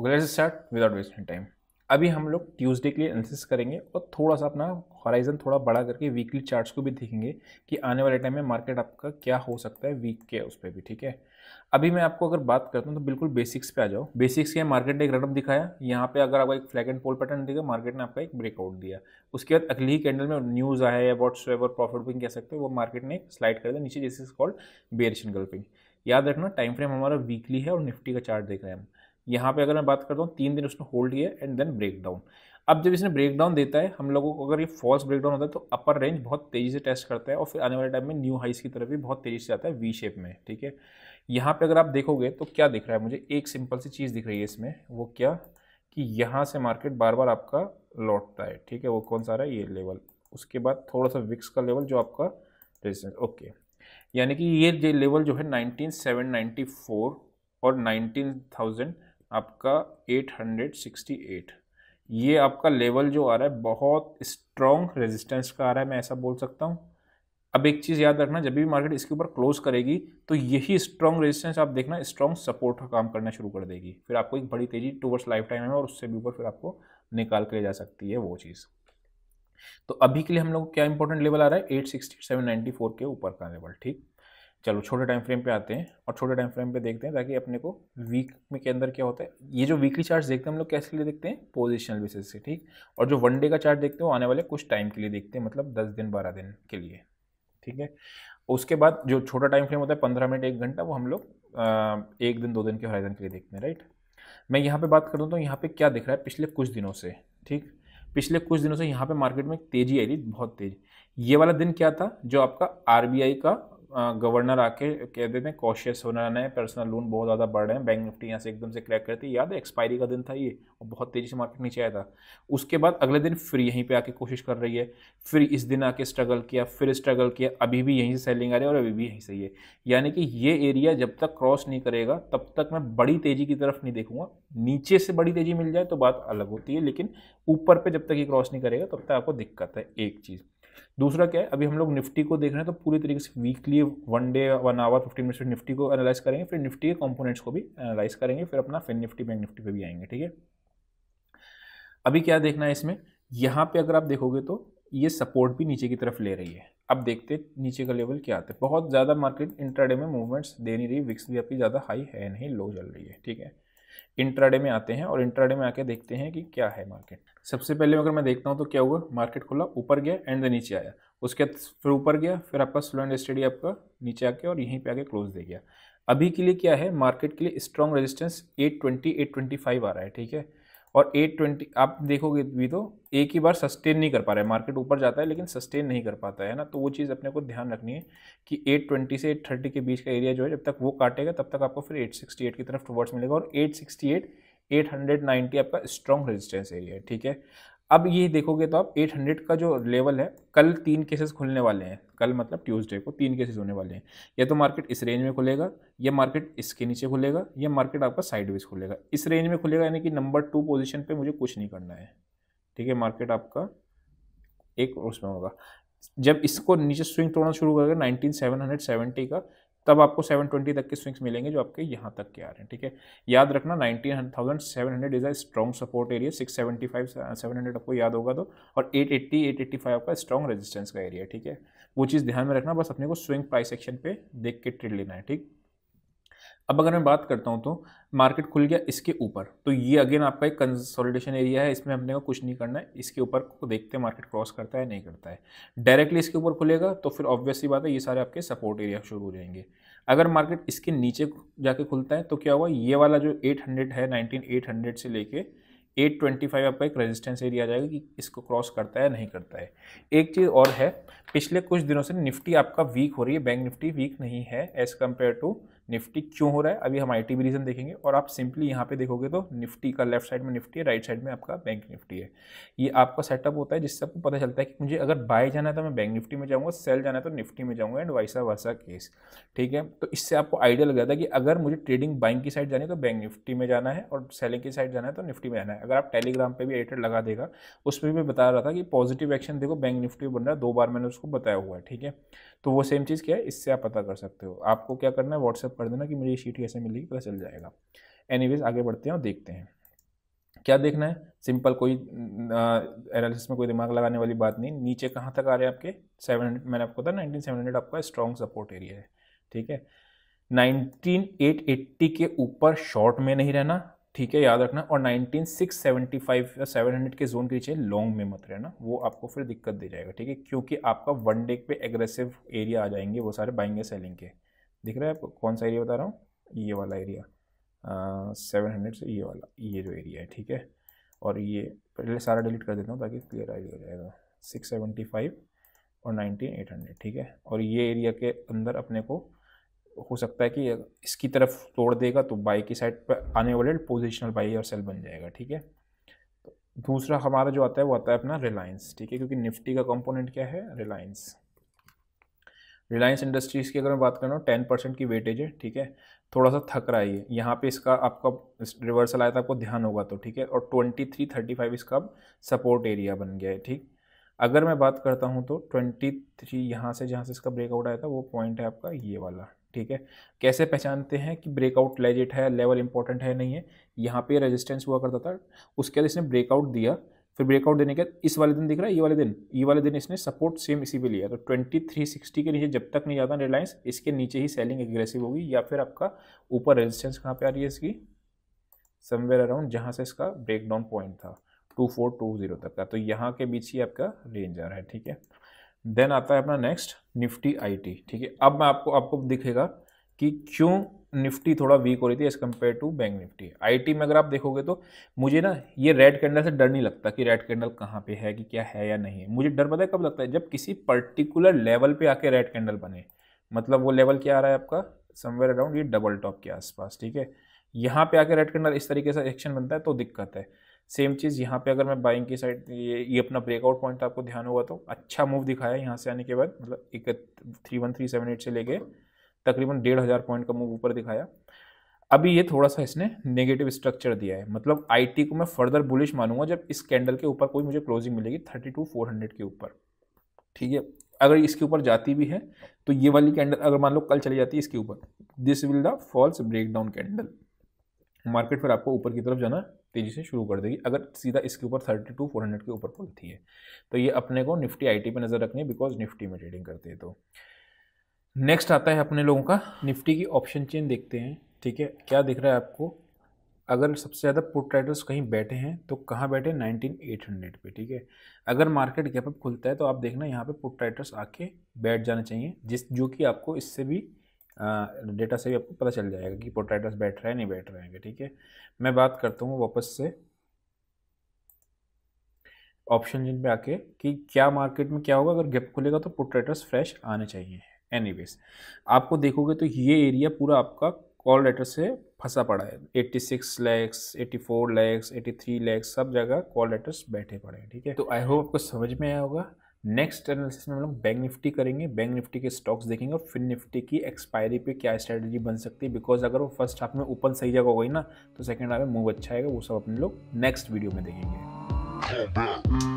okay let's start without wasting time अभी हम लोग ट्यूसडे के लिए एनालिसिस करेंगे और थोड़ा सा अपना हॉराइजन थोड़ा बड़ा करके वीकली चार्ट्स को भी देखेंगे कि आने वाले टाइम में मार्केट आपका क्या हो सकता है वीक के उस पर भी ठीक है अभी मैं आपको अगर बात करता हूँ तो बिल्कुल बेसिक्स पे आ जाओ बेसिक्स के मार्केट ने एक रनअप दिखाया यहाँ पे अगर आपका एक फ्लैग एंड पोल पैटर्न दिखा मार्केट ने आपका एक ब्रेकआउट दिया उसके बाद अगली ही कैंडल में न्यूज़ आया या वॉट्स एवर प्रॉफिट बुकिंग कह सकते हो वो मार्केट ने स्लाइड कर दिया नीचे जैसे कॉल्ड बेरिश गल्पिंग याद रखना टाइम फ्रेम हमारा वीकली है और निफ्टी का चार्ट देख रहे हैं हम यहाँ पे अगर मैं बात करता हूँ तीन दिन उसने होल्ड किया एंड देन ब्रेक डाउन अब जब इसने ब्रेक डाउन देता है हम लोगों को अगर ये फॉल्स ब्रेक डाउन होता है तो अपर रेंज बहुत तेज़ी से टेस्ट करता है और फिर आने वाले टाइम में न्यू हाइस की तरफ भी बहुत तेज़ी से जाता है वी शेप में ठीक है यहाँ पे अगर आप देखोगे तो क्या दिख रहा है मुझे एक सिंपल सी चीज़ दिख रही है इसमें वो क्या कि यहाँ से मार्केट बार बार आपका लौटता है ठीक है वो कौन सा रहा है ये लेवल उसके बाद थोड़ा सा विक्स का लेवल जो आपका रेजिस्टेंस ओके यानी कि ये लेवल जो है नाइनटीन और नाइनटीन थाउजेंड आपका 868 ये आपका लेवल जो आ रहा है बहुत स्ट्रॉन्ग रेजिस्टेंस का आ रहा है मैं ऐसा बोल सकता हूँ अब एक चीज़ याद रखना जब भी मार्केट इसके ऊपर क्लोज करेगी तो यही स्ट्रॉन्ग रेजिस्टेंस आप देखना स्ट्रॉन्ग सपोर्ट का काम करना शुरू कर देगी फिर आपको एक बड़ी तेजी टूवर्ड्स लाइफ टाइम है और उससे भी ऊपर फिर आपको निकाल के जा सकती है वो चीज़ तो अभी के लिए हम लोग क्या इंपॉर्टेंट लेवल आ रहा है eight sixty seven ninety four के ऊपर का लेवल ठीक चलो छोटे टाइम फ्रेम पे आते हैं और छोटे टाइम फ्रेम पे देखते हैं ताकि अपने को वीक में के अंदर क्या होता है ये जो वीकली चार्ट देखते हैं हम लोग कैसे लिए देखते हैं पोजिशनल बेसिस से ठीक और जो वनडे का चार्ट देखते हैं वो आने वाले कुछ टाइम के लिए देखते हैं मतलब दस दिन बारह दिन के लिए ठीक है उसके बाद जो छोटा टाइम फ्रेम होता है पंद्रह मिनट एक घंटा वो हम लोग एक दिन दो दिन के हराइजन के लिए देखते हैं राइट मैं यहाँ पे बात कर दूँ तो यहाँ पे क्या दिख रहा है पिछले कुछ दिनों से ठीक पिछले कुछ दिनों से यहाँ पे मार्केट में तेज़ी आई थी बहुत तेज़ ये वाला दिन क्या था जो आपका आर का गवर्नर आके कह देते हैं कॉशियस होना है पर्सनल लोन बहुत ज़्यादा बढ़ रहे हैं बैंक निफ्टी यहाँ से एकदम से क्रैक करती है याद है एक्सपायरी का दिन था ये और बहुत तेज़ी से मार्केट नीचे आया था उसके बाद अगले दिन फिर यहीं पे आके कोशिश कर रही है फिर इस दिन आके स्ट्रगल किया फिर स्ट्रगल किया अभी भी यहीं से सेलिंग आ रही है और अभी भी यहीं से ये यानी कि ये एरिया जब तक क्रॉस नहीं करेगा तब तक मैं बड़ी तेज़ी की तरफ नहीं देखूंगा नीचे से बड़ी तेज़ी मिल जाए तो बात अलग होती है लेकिन ऊपर पर जब तक ये क्रॉस नहीं करेगा तब तक आपको दिक्कत है एक चीज़ दूसरा क्या है अभी हम लोग निफ्टी को देख रहे हैं तो पूरी तरीके से weekly one day one hour fifteen minute Nifty को एनालाइज करेंगे फिर निफ्टी के कॉम्पोनेंट्स को भी एनालाइज करेंगे फिर अपना फिर निफ्टी बैंक निफ्टी पे भी आएंगे ठीक है अभी क्या देखना है इसमें यहाँ पर अगर आप देखोगे तो ये सपोर्ट भी नीचे की तरफ ले रही है अब देखते नीचे का लेवल क्या आता है बहुत ज़्यादा मार्केट इंट्राडे में मूवमेंट्स दे नहीं रही विक्स भी आपकी ज़्यादा हाई है नहीं लो चल रही है ठीक है इंट्राडे में आते हैं और इंट्राडे में आके देखते हैं कि क्या है मार्केट सबसे पहले अगर मैं देखता हूँ तो क्या हुआ मार्केट खुला ऊपर गया एंड नीचे आया उसके फिर ऊपर गया फिर आपका स्लो एंड स्टडी आपका नीचे आके और यहीं पर आके क्लोज दे गया अभी के लिए क्या है मार्केट के लिए स्ट्रॉन्ग रेजिस्टेंस 820 825 आ रहा है ठीक है और 820 आप देखोगे भी तो एक ही बार सस्टेन नहीं कर पा रहा है मार्केट ऊपर जाता है लेकिन सस्टेन नहीं कर पाता है ना तो वो चीज़ अपने को ध्यान रखनी है कि 820 से 830 के बीच का एरिया जो है जब तक वो काटेगा तब तक आपको फिर 868 की तरफ टूवर्ड्स मिलेगा और 868 890 आपका स्ट्रॉन्ग रेजिस्टेंस एरिया है ठीक है अब ये देखोगे तो आप 800 का जो लेवल है कल तीन केसेस खुलने वाले हैं कल मतलब ट्यूसडे को तीन केसेस होने वाले हैं या तो मार्केट इस रेंज में खुलेगा या मार्केट इसके नीचे खुलेगा या मार्केट आपका साइडवेज खुलेगा इस रेंज में खुलेगा यानी कि नंबर टू पोजीशन पे मुझे कुछ नहीं करना है ठीक है मार्केट आपका एक उसमें होगा जब इसको नीचे स्विंग तोड़ना शुरू करेगा नाइनटीन सेवन हंड्रेड सेवेंटी का तब आपको 720 तक के स्विंग्स मिलेंगे जो आपके यहाँ तक के आ रहे हैं ठीक है याद रखना 19,700 is a strong support area 675 700 आपको याद होगा तो और 880 885 आपका स्ट्रॉन्ग रेजिस्टेंस का एरिया ठीक है वो चीज़ ध्यान में रखना बस अपने को स्विंग प्राइस सेक्शन पे देख के ट्रेड लेना है ठीक अब अगर मैं बात करता हूँ तो मार्केट खुल गया इसके ऊपर तो ये अगेन आपका एक कंसोलिडेशन एरिया है इसमें हमने को कुछ नहीं करना है इसके ऊपर को देखते हैं मार्केट क्रॉस करता है नहीं करता है डायरेक्टली इसके ऊपर खुलेगा तो फिर ऑब्वियसली बात है ये सारे आपके सपोर्ट एरिया शुरू हो जाएंगे अगर मार्केट इसके नीचे जाके खुलता है तो क्या हुआ ये वाला जो एट है नाइनटीन से लेके 825 आपका एक रेजिस्टेंस एरिया आ जाएगा कि इसको क्रॉस करता है नहीं करता है एक चीज़ और है पिछले कुछ दिनों से निफ्टी आपका वीक हो रही है बैंक निफ्टी वीक नहीं है एज़ कम्पेयर टू निफ्टी क्यों हो रहा है अभी हम आई भी रीज़न देखेंगे और आप सिंपली यहाँ पे देखोगे तो निफ्टी का लेफ्ट साइड में निफ्टी है राइट साइड में आपका बैंक निफ्टी है ये आपका सेटअप होता है जिससे आपको पता चलता है कि मुझे अगर बाय जाना है तो मैं बैंक निफ्टी में जाऊँगा सेल जाना है तो निफ्टी में जाऊँगा एंड वाइसा वर्सा केस ठीक है तो इससे आपको आइडिया लग जाता है कि अगर मुझे ट्रेडिंग बाइंग की साइड जानी है तो बैंक निफ्टी में जाना है और सेलिंग की साइड जाना है तो निफ्टी में जाना है अगर आप टेलीग्राम पर भी एडिटेड लगा देगा उसमें भी मैं बता रहा था कि पॉजिटिव एक्शन देखो बैंक निफ्टी में बन रहा है दो बार मैंने उसको बताया हुआ है ठीक है तो वो सेम चीज़ क्या है इससे आप पता कर सकते हो आपको क्या करना है व्हाट्सअप कर देना कि मुझे शीट कैसे मिलेगी पता चल जाएगा एनी आगे बढ़ते हैं और देखते हैं क्या देखना है सिंपल कोई एनालिसिस में कोई दिमाग लगाने वाली बात नहीं नीचे कहाँ तक आ रहे हैं आपके सेवन हंड्रेड मैंने आपको बताया नाइनटीन सेवन हंड्रेड आपका स्ट्रॉन्ग सपोर्ट एरिया है ठीक है नाइनटीन एट एट्टी के ऊपर शॉर्ट में नहीं रहना ठीक है याद रखना और 19675 या 700 के जोन के नीचे लॉन्ग में मत रहना वो आपको फिर दिक्कत दे जाएगा ठीक है क्योंकि आपका वन डे पे एग्रेसिव एरिया आ जाएंगे वो सारे बाइंग या सेलिंग के दिख रहा है आपको कौन सा एरिया बता रहा हूँ ये वाला एरिया सेवन हंड्रेड से ये वाला ये जो एरिया है ठीक है और ये पहले सारा डिलीट कर देता हूँ ताकि क्लियर आइडिया हो जाएगा सिक्स सेवेंटी फाइव और नाइनटीन एट हंड्रेड ठीक है और ये एरिया के अंदर अपने को हो सकता है कि इसकी तरफ तोड़ देगा तो बाई की साइड पर आने वाले पोजिशनल बाई और सेल बन जाएगा ठीक है तो दूसरा हमारा जो आता है वो आता है अपना रिलायंस ठीक है क्योंकि निफ्टी का कंपोनेंट क्या है रिलायंस रिलायंस इंडस्ट्रीज़ की अगर मैं बात कर रहा हूँ टेन परसेंट की वेटेज है ठीक है थोड़ा सा थक रहा है ये यहाँ पे इसका आपका रिवर्सल आया था आपको ध्यान होगा तो ठीक है और ट्वेंटी थ्री थर्टी फाइव इसका सपोर्ट एरिया बन गया है ठीक अगर मैं बात करता हूँ तो ट्वेंटी थ्री यहाँ से जहाँ से इसका ब्रेकआउट आया था वो पॉइंट है आपका ये वाला ठीक है कैसे पहचानते हैं कि ब्रेकआउट लेजिट है लेवल इंपॉर्टेंट है नहीं है यहाँ पे रेजिस्टेंस हुआ करता था उसके बाद इसने ब्रेकआउट दिया फिर ब्रेकआउट देने के बाद इस वाले दिन दिख रहा है ये वाले दिन ये वाले दिन इसने सपोर्ट सेम इसी पे लिया तो ट्वेंटी के नीचे जब तक नहीं जाता रिलायंस इसके नीचे ही सेलिंग एग्रेसिव होगी या फिर आपका ऊपर रेजिस्टेंस कहाँ पे आ रही है इसकी समवेयर अराउंड जहाँ से इसका ब्रेकडाउन पॉइंट था टू फोर टू जीरो तक का तो यहाँ के बीच ही आपका रेंज आ रहा है ठीक है देन आता है अपना नेक्स्ट निफ्टी आईटी ठीक है अब मैं आपको आपको दिखेगा कि क्यों निफ्टी थोड़ा वीक हो रही थी as compare to bank Nifty IT में अगर आप देखोगे तो मुझे ना ये रेड कैंडल से डर नहीं लगता कि रेड कैंडल कहाँ पे है कि क्या है या नहीं है मुझे डर पता है कब लगता है जब किसी पर्टिकुलर लेवल पे आके रेड कैंडल बने मतलब वो लेवल क्या आ रहा है आपका समवेयर अराउंड ये डबल टॉप के आसपास ठीक है यहाँ पे आके रेड कैंडल इस तरीके से एक्शन बनता है तो दिक्कत है सेम चीज़ यहाँ पे अगर मैं बाइंग की साइड ये ये अपना ब्रेकआउट पॉइंट आपको ध्यान होगा तो अच्छा मूव दिखाया यहाँ से आने के बाद मतलब एक three one three seven eight से लेके तकरीबन डेढ़ हज़ार पॉइंट का मूव ऊपर दिखाया अभी ये थोड़ा सा इसने नेगेटिव स्ट्रक्चर दिया है मतलब आईटी को मैं फर्दर बुलिश मानूंगा जब इस कैंडल के ऊपर कोई मुझे क्लोजिंग मिलेगी थर्टी टू फोर हंड्रेड के ऊपर ठीक है अगर इसके ऊपर जाती भी है तो ये वाली कैंडल अगर मान लो कल चली जाती है इसके ऊपर this will the false breakdown candle market फिर आपको ऊपर की तरफ जाना तेज़ी से शुरू कर देगी अगर सीधा इसके ऊपर थर्टी टू फोर हंड्रेड के ऊपर खुलती है तो ये अपने को निफ्टी आई टी पर नज़र रखनी है बिकॉज निफ्टी में ट्रेडिंग करते हैं तो नेक्स्ट आता है अपने लोगों का निफ्टी की ऑप्शन चेन देखते हैं ठीक है क्या दिख रहा है आपको अगर सबसे ज़्यादा पुट राइटर्स कहीं बैठे हैं तो कहाँ बैठे नाइनटीन एट हंड्रेड पर ठीक है अगर मार्केट गैपअप खुलता है तो आप देखना यहाँ पे पुट राइटर्स आके बैठ जाना चाहिए जिस जो कि आपको इससे भी डेटा से भी आपको पता चल जाएगा कि पोटैटस बैठ रहा है नहीं बैठ रहे हैं ठीक है मैं बात करता हूँ वापस से ऑप्शन जिन पे आके कि क्या मार्केट में क्या होगा अगर गैप खुलेगा तो पोटैटस फ्रेश आने चाहिए वेज आपको देखोगे तो ये एरिया पूरा आपका कॉल लेटर से फंसा पड़ा है 86 six lakhs eighty four lakhs eighty three lakhs सब जगह कॉल लेटर्स बैठे पड़े हैं ठीक है तो आई होप आपको समझ में आया होगा नेक्स्ट एनालिसिस में हम लोग बैंक निफ्टी करेंगे बैंक निफ्टी के स्टॉक्स देखेंगे और फिर निफ्टी की एक्सपायरी पे क्या स्ट्रैटेजी बन सकती है बिकॉज अगर वो फर्स्ट हाफ में ओपन सही जगह हो गई ना तो सेकेंड हाफ में मूव अच्छा आएगा वो सब अपने लोग नेक्स्ट वीडियो में देखेंगे